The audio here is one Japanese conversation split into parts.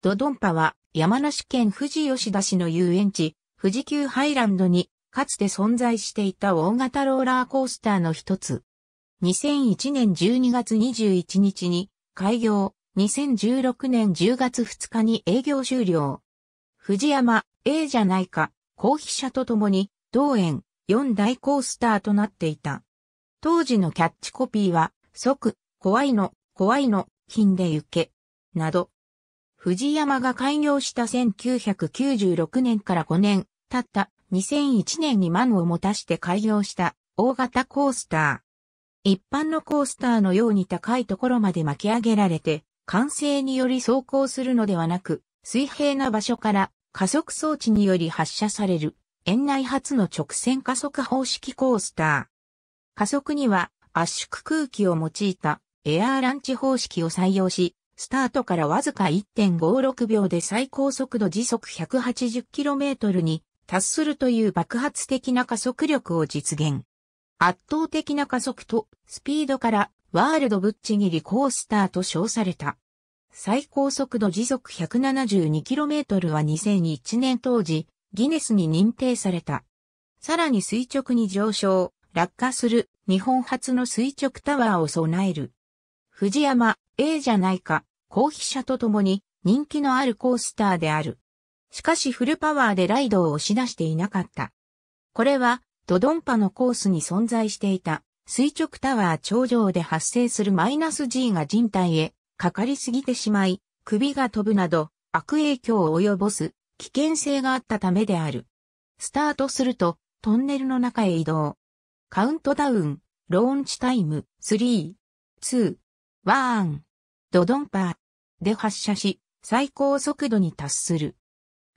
ドドンパは山梨県富士吉田市の遊園地、富士急ハイランドにかつて存在していた大型ローラーコースターの一つ。2001年12月21日に開業、2016年10月2日に営業終了。藤山、A じゃないか、後飛者と共に、同園、4大コースターとなっていた。当時のキャッチコピーは、即、怖いの、怖いの、金で行け、など、藤山が開業した1996年から5年、経った2001年に満を持たして開業した大型コースター。一般のコースターのように高いところまで巻き上げられて、完成により走行するのではなく、水平な場所から加速装置により発射される、園内初の直線加速方式コースター。加速には圧縮空気を用いたエアーランチ方式を採用し、スタートからわずか1.56秒で最高速度時速 180km に達するという爆発的な加速力を実現。圧倒的な加速とスピードからワールドぶっちぎりコースターと称された。最高速度時速 172km は2001年当時、ギネスに認定された。さらに垂直に上昇、落下する日本初の垂直タワーを備える。藤山、A じゃないか。後飛車と共に人気のあるコースターである。しかしフルパワーでライドを押し出していなかった。これはドドンパのコースに存在していた垂直タワー頂上で発生するマイナス G が人体へかかりすぎてしまい、首が飛ぶなど悪影響を及ぼす危険性があったためである。スタートするとトンネルの中へ移動。カウントダウン、ローンチタイム、3、2、1。ドドンパーで発射し、最高速度に達する。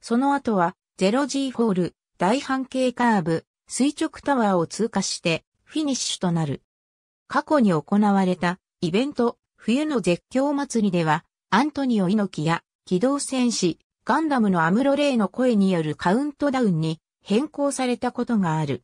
その後は、ロ g ホール、大半径カーブ、垂直タワーを通過して、フィニッシュとなる。過去に行われた、イベント、冬の絶叫祭りでは、アントニオ猪木や、機動戦士、ガンダムのアムロレイの声によるカウントダウンに変更されたことがある。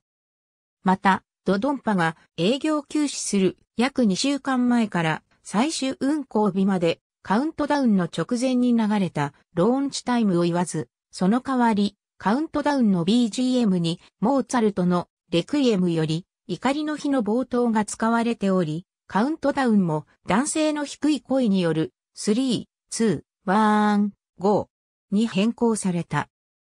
また、ドドンパが営業休止する約2週間前から最終運行日までカウントダウンの直前に流れたローンチタイムを言わず、その代わり、カウントダウンの BGM にモーツァルトのレクイエムより怒りの日の冒頭が使われており、カウントダウンも男性の低い声による3、2、1、5に変更された。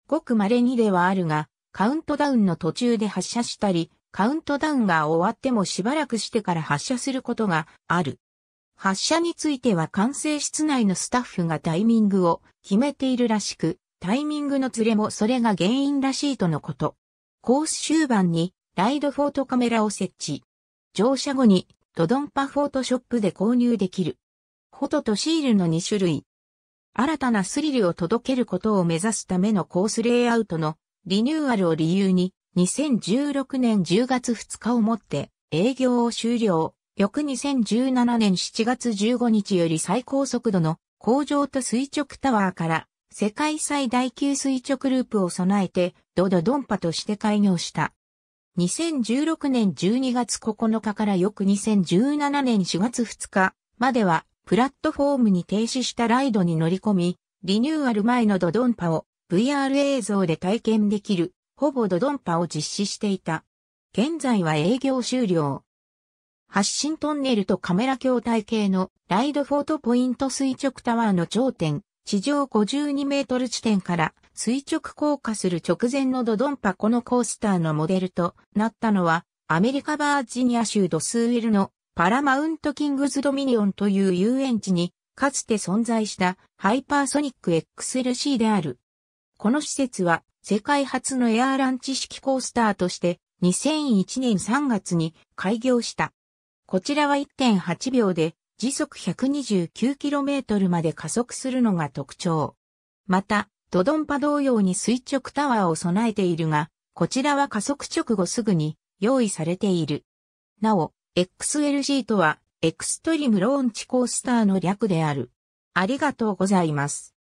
ごく稀にではあるが、カウントダウンの途中で発射したり、カウントダウンが終わってもしばらくしてから発射することがある。発射については管制室内のスタッフがタイミングを決めているらしく、タイミングのズれもそれが原因らしいとのこと。コース終盤にライドフォートカメラを設置。乗車後にドドンパフォートショップで購入できる。フォトとシールの2種類。新たなスリルを届けることを目指すためのコースレイアウトのリニューアルを理由に2016年10月2日をもって営業を終了。翌2017年7月15日より最高速度の工場と垂直タワーから世界最大級垂直ループを備えてドドドンパとして開業した。2016年12月9日から翌2017年4月2日まではプラットフォームに停止したライドに乗り込み、リニューアル前のドドンパを VR 映像で体験できる、ほぼドドンパを実施していた。現在は営業終了。発進トンネルとカメラ筐体系のライドフォートポイント垂直タワーの頂点、地上52メートル地点から垂直降下する直前のドドンパこのコースターのモデルとなったのは、アメリカバージニア州ドスウィルのパラマウントキングズドミニオンという遊園地にかつて存在したハイパーソニック XLC である。この施設は世界初のエアランチ式コースターとして2001年3月に開業した。こちらは1.8秒で時速 129km まで加速するのが特徴。また、ドドンパ同様に垂直タワーを備えているが、こちらは加速直後すぐに用意されている。なお、XLG とは、エクストリムローンチコースターの略である。ありがとうございます。